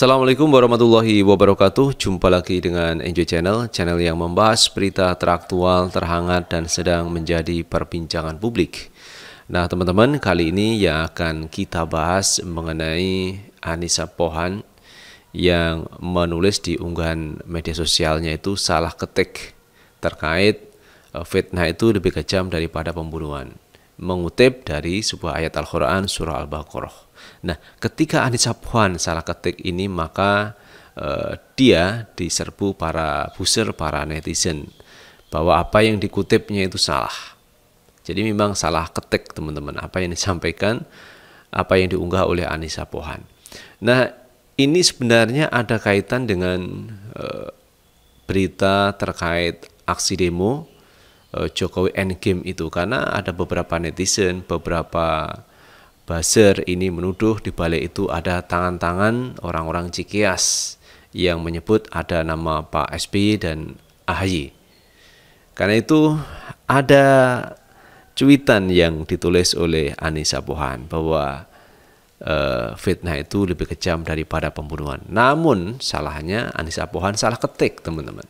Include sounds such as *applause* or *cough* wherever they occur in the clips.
Assalamualaikum warahmatullahi wabarakatuh Jumpa lagi dengan Enjoy Channel Channel yang membahas berita teraktual, terhangat dan sedang menjadi perbincangan publik Nah teman-teman kali ini yang akan kita bahas mengenai Anissa Pohan Yang menulis di unggahan media sosialnya itu salah ketik Terkait eh, fitnah itu lebih kejam daripada pembunuhan Mengutip dari sebuah ayat Al-Quran surah Al-Baqarah Nah, ketika Anissa Puan salah ketik ini maka eh, dia diserbu para buser, para netizen bahwa apa yang dikutipnya itu salah. Jadi memang salah ketik teman-teman apa yang disampaikan, apa yang diunggah oleh Anissa Pohan. Nah ini sebenarnya ada kaitan dengan eh, berita terkait aksi demo eh, Jokowi Endgame itu karena ada beberapa netizen, beberapa Basir ini menuduh di balik itu ada tangan-tangan orang-orang Cikias yang menyebut ada nama Pak SBY dan AHY. Karena itu ada cuitan yang ditulis oleh Anissa Pohan bahwa uh, fitnah itu lebih kejam daripada pembunuhan. Namun salahnya Anissa Pohan salah ketik teman-teman.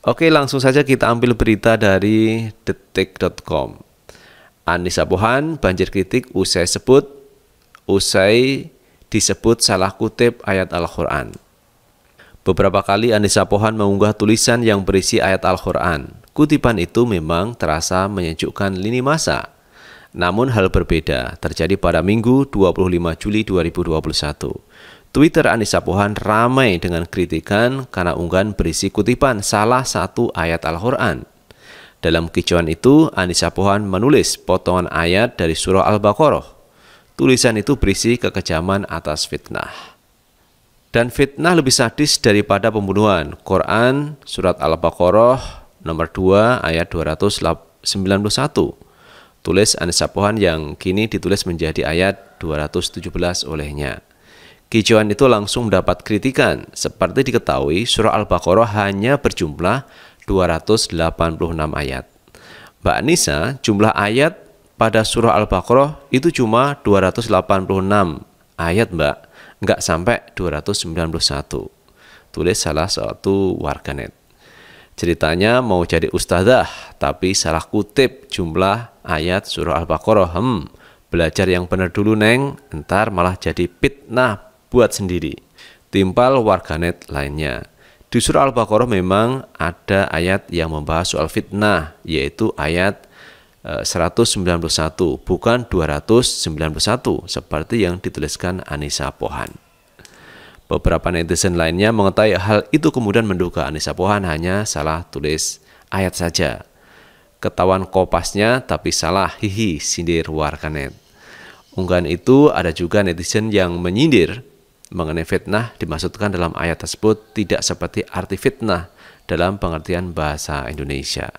Oke langsung saja kita ambil berita dari detik.com. Anissa Pohan, banjir kritik usai sebut, usai disebut salah kutip ayat Al-Quran. Beberapa kali Anissa Pohan mengunggah tulisan yang berisi ayat Al-Quran. Kutipan itu memang terasa menyejukkan lini masa. Namun hal berbeda terjadi pada Minggu 25 Juli 2021. Twitter Anissa Pohan ramai dengan kritikan karena unggahan berisi kutipan salah satu ayat Al-Quran. Dalam kicauan itu, Anissa Pohan menulis potongan ayat dari surah Al-Baqarah. Tulisan itu berisi kekejaman atas fitnah. Dan fitnah lebih sadis daripada pembunuhan. Quran Surat Al-Baqarah nomor 2 ayat 291. Tulis Anissa Pohan yang kini ditulis menjadi ayat 217 olehnya. Kicauan itu langsung mendapat kritikan. Seperti diketahui, surah Al-Baqarah hanya berjumlah 286 ayat. Mbak Nisa jumlah ayat pada surah Al-Baqarah itu cuma 286 ayat, Mbak. Nggak sampai 291. Tulis salah satu warganet. Ceritanya mau jadi ustazah, tapi salah kutip jumlah ayat surah Al-Baqarah. Hmm, belajar yang benar dulu, Neng. Ntar malah jadi fitnah buat sendiri. Timpal warganet lainnya. Di surah Al-Baqarah memang ada ayat yang membahas soal fitnah, yaitu ayat 191, e, bukan 291 seperti yang dituliskan Anissa Pohan. Beberapa netizen lainnya mengetahui hal itu kemudian menduga Anissa Pohan hanya salah tulis ayat saja. Ketahuan kopasnya tapi salah, hihi, sindir warganet. Unggahan itu ada juga netizen yang menyindir Mengenai fitnah dimaksudkan dalam ayat tersebut tidak seperti arti fitnah dalam pengertian bahasa Indonesia.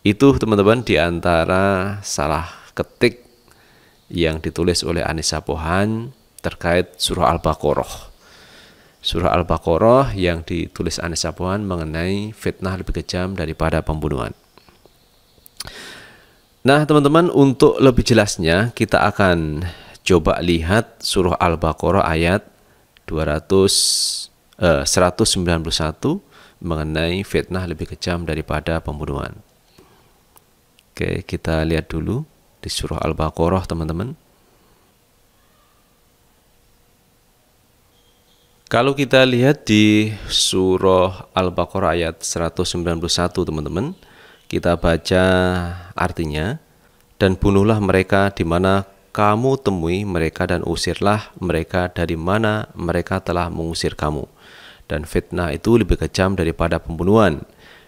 Itu teman-teman di antara salah ketik yang ditulis oleh Anissa Pohan terkait surah Al-Baqarah. Surah Al-Baqarah yang ditulis Anissa Pohan mengenai fitnah lebih kejam daripada pembunuhan. Nah, teman-teman, untuk lebih jelasnya kita akan Coba lihat surah Al-Baqarah ayat 200 eh, 191 mengenai fitnah lebih kejam daripada pembunuhan. Oke, kita lihat dulu di surah Al-Baqarah, teman-teman. Kalau kita lihat di surah Al-Baqarah ayat 191, teman-teman, kita baca artinya, dan bunuhlah mereka di mana kamu temui mereka dan usirlah mereka dari mana mereka telah mengusir kamu. Dan fitnah itu lebih kejam daripada pembunuhan.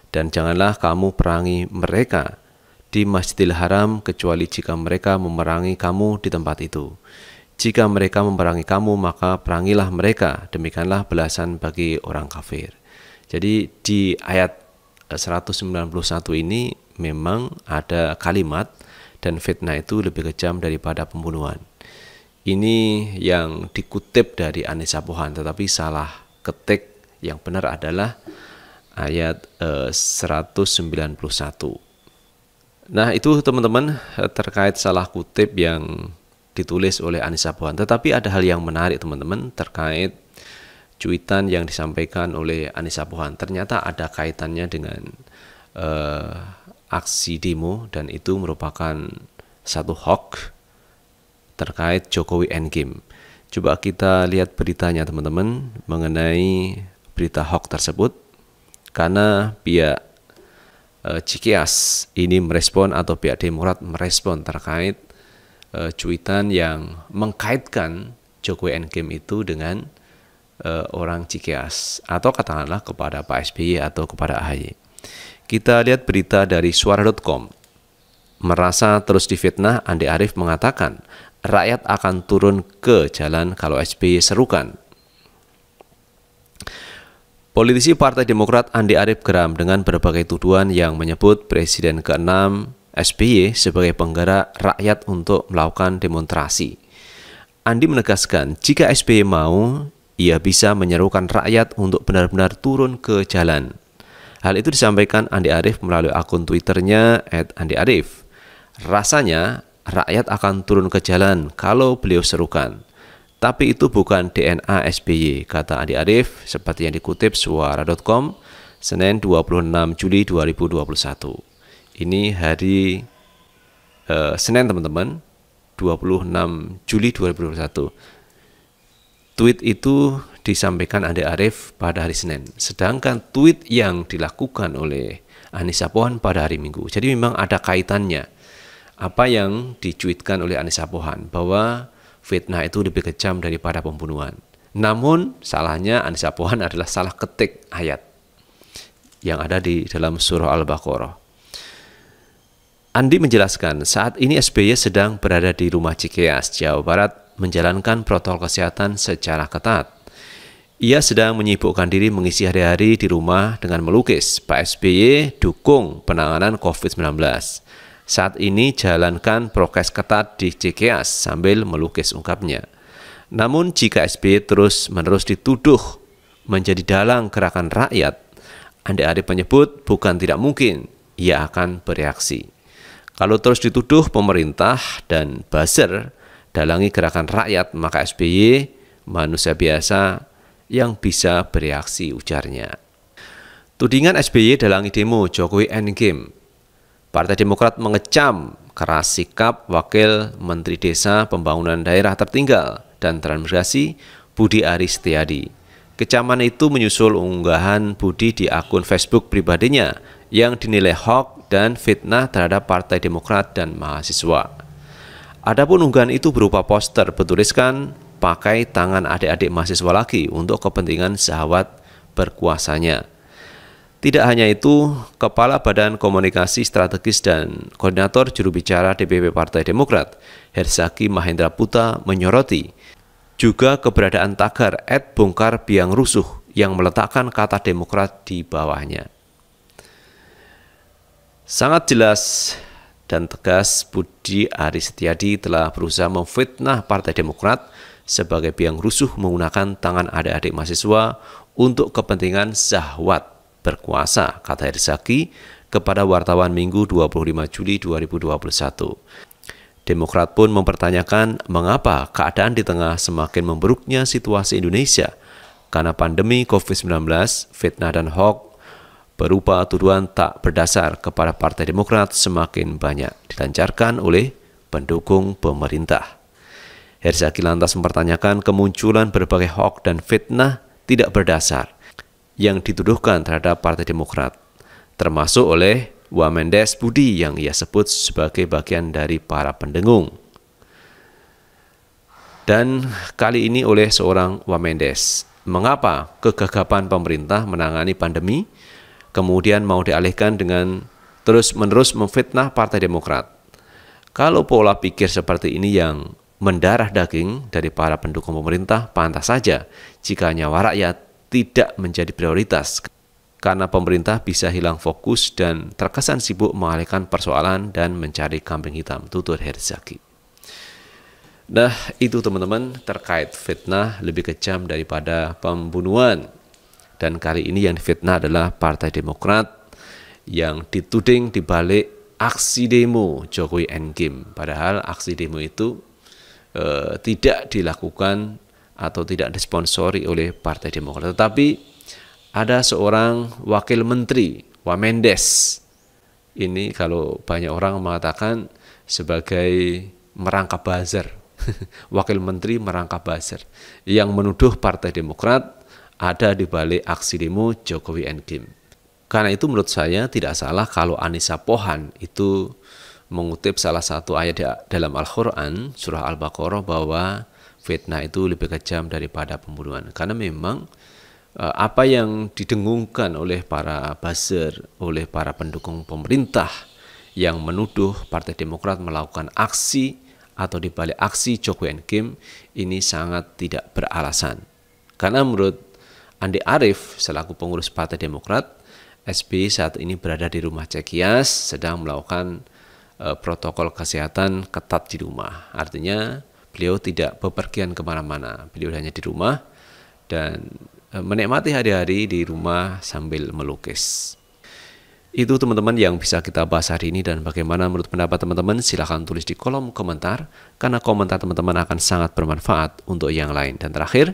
Dan janganlah kamu perangi mereka di Masjidil Haram kecuali jika mereka memerangi kamu di tempat itu. Jika mereka memerangi kamu, maka perangilah mereka. Demikianlah belasan bagi orang kafir. Jadi di ayat 191 eh, ini memang ada kalimat dan fitnah itu lebih kejam daripada pembunuhan. Ini yang dikutip dari Anissa Pohan tetapi salah ketik. Yang benar adalah ayat eh, 191. Nah, itu teman-teman eh, terkait salah kutip yang ditulis oleh Anissa Pohan. Tetapi ada hal yang menarik teman-teman terkait cuitan yang disampaikan oleh Anissa Pohan ternyata ada kaitannya dengan uh, aksi demo dan itu merupakan satu hoax terkait Jokowi Endgame. Coba kita lihat beritanya teman-teman mengenai berita hoax tersebut karena pihak eh, Cikeas Cikias ini merespon atau pihak Demokrat merespon terkait uh, cuitan yang mengkaitkan Jokowi Endgame itu dengan uh, orang Cikias atau katakanlah kepada Pak SBY atau kepada AHY. Kita lihat berita dari suara.com. Merasa terus difitnah, Andi Arief mengatakan, rakyat akan turun ke jalan kalau SBY serukan. Politisi Partai Demokrat Andi Arief geram dengan berbagai tuduhan yang menyebut Presiden ke-6 SBY sebagai penggerak rakyat untuk melakukan demonstrasi. Andi menegaskan, jika SBY mau, ia bisa menyerukan rakyat untuk benar-benar turun ke jalan. Hal itu disampaikan Andi Arief melalui akun Twitternya @andiarif. Rasanya rakyat akan turun ke jalan kalau beliau serukan. Tapi itu bukan DNA SBY, kata Andi Arief seperti yang dikutip suara.com Senin 26 Juli 2021. Ini hari eh, Senin teman-teman, 26 Juli 2021 tweet itu disampaikan Andi Arief pada hari Senin. Sedangkan tweet yang dilakukan oleh Anissa Pohan pada hari Minggu. Jadi memang ada kaitannya. Apa yang dicuitkan oleh Anissa Pohan bahwa fitnah itu lebih kejam daripada pembunuhan. Namun salahnya Anissa Pohan adalah salah ketik ayat yang ada di dalam surah Al-Baqarah. Andi menjelaskan, saat ini SBY sedang berada di rumah Cikeas, Jawa Barat menjalankan protokol kesehatan secara ketat. Ia sedang menyibukkan diri mengisi hari-hari di rumah dengan melukis. Pak SBY dukung penanganan COVID-19. Saat ini jalankan prokes ketat di CKS sambil melukis ungkapnya. Namun jika SBY terus-menerus dituduh menjadi dalang gerakan rakyat, Andi Arief menyebut bukan tidak mungkin ia akan bereaksi. Kalau terus dituduh pemerintah dan buzzer dalangi gerakan rakyat, maka SBY manusia biasa yang bisa bereaksi ujarnya. Tudingan SBY dalangi demo Jokowi Endgame. Partai Demokrat mengecam keras sikap Wakil Menteri Desa Pembangunan Daerah Tertinggal dan Transmigrasi Budi Aris Setiadi. Kecaman itu menyusul unggahan Budi di akun Facebook pribadinya yang dinilai hoax dan fitnah terhadap Partai Demokrat dan mahasiswa. Adapun unggahan itu berupa poster bertuliskan pakai tangan adik-adik mahasiswa lagi untuk kepentingan sahabat berkuasanya. Tidak hanya itu, Kepala Badan Komunikasi Strategis dan Koordinator Juru Bicara DPP Partai Demokrat, Herzaki Mahendra Puta, menyoroti juga keberadaan tagar Ed Bongkar Biang Rusuh yang meletakkan kata Demokrat di bawahnya. Sangat jelas dan tegas Budi Ari Setiadi telah berusaha memfitnah Partai Demokrat sebagai biang rusuh menggunakan tangan adik-adik mahasiswa untuk kepentingan syahwat berkuasa, kata Erzaki kepada wartawan Minggu 25 Juli 2021. Demokrat pun mempertanyakan mengapa keadaan di tengah semakin memburuknya situasi Indonesia karena pandemi COVID-19, fitnah dan hoax berupa tuduhan tak berdasar kepada Partai Demokrat semakin banyak dilancarkan oleh pendukung pemerintah. Herzaki lantas mempertanyakan kemunculan berbagai hoax dan fitnah tidak berdasar yang dituduhkan terhadap Partai Demokrat, termasuk oleh Wamendes Budi yang ia sebut sebagai bagian dari para pendengung. Dan kali ini oleh seorang Wamendes. Mengapa kegagapan pemerintah menangani pandemi kemudian mau dialihkan dengan terus-menerus memfitnah Partai Demokrat. Kalau pola pikir seperti ini yang mendarah daging dari para pendukung pemerintah, pantas saja jika nyawa rakyat tidak menjadi prioritas karena pemerintah bisa hilang fokus dan terkesan sibuk mengalihkan persoalan dan mencari kambing hitam, tutur Herzaki. Nah, itu teman-teman terkait fitnah lebih kejam daripada pembunuhan. Dan kali ini yang difitnah adalah Partai Demokrat yang dituding dibalik aksi demo Jokowi and Kim. Padahal aksi demo itu e, tidak dilakukan atau tidak disponsori oleh Partai Demokrat. Tetapi ada seorang wakil menteri, Wamendes. Ini kalau banyak orang mengatakan sebagai merangkap buzzer. *laughs* wakil menteri merangkap buzzer yang menuduh Partai Demokrat ada di balik aksi demo Jokowi and Kim. Karena itu menurut saya tidak salah kalau Anissa Pohan itu mengutip salah satu ayat dalam Al-Quran, surah Al-Baqarah bahwa fitnah itu lebih kejam daripada pembunuhan. Karena memang eh, apa yang didengungkan oleh para buzzer, oleh para pendukung pemerintah yang menuduh Partai Demokrat melakukan aksi atau dibalik aksi Jokowi and Kim ini sangat tidak beralasan. Karena menurut Andi Arief selaku pengurus Partai Demokrat, SBY saat ini berada di rumah Cekias sedang melakukan e, protokol kesehatan ketat di rumah. Artinya beliau tidak bepergian kemana-mana, beliau hanya di rumah dan e, menikmati hari-hari di rumah sambil melukis. Itu teman-teman yang bisa kita bahas hari ini dan bagaimana menurut pendapat teman-teman silahkan tulis di kolom komentar karena komentar teman-teman akan sangat bermanfaat untuk yang lain. Dan terakhir,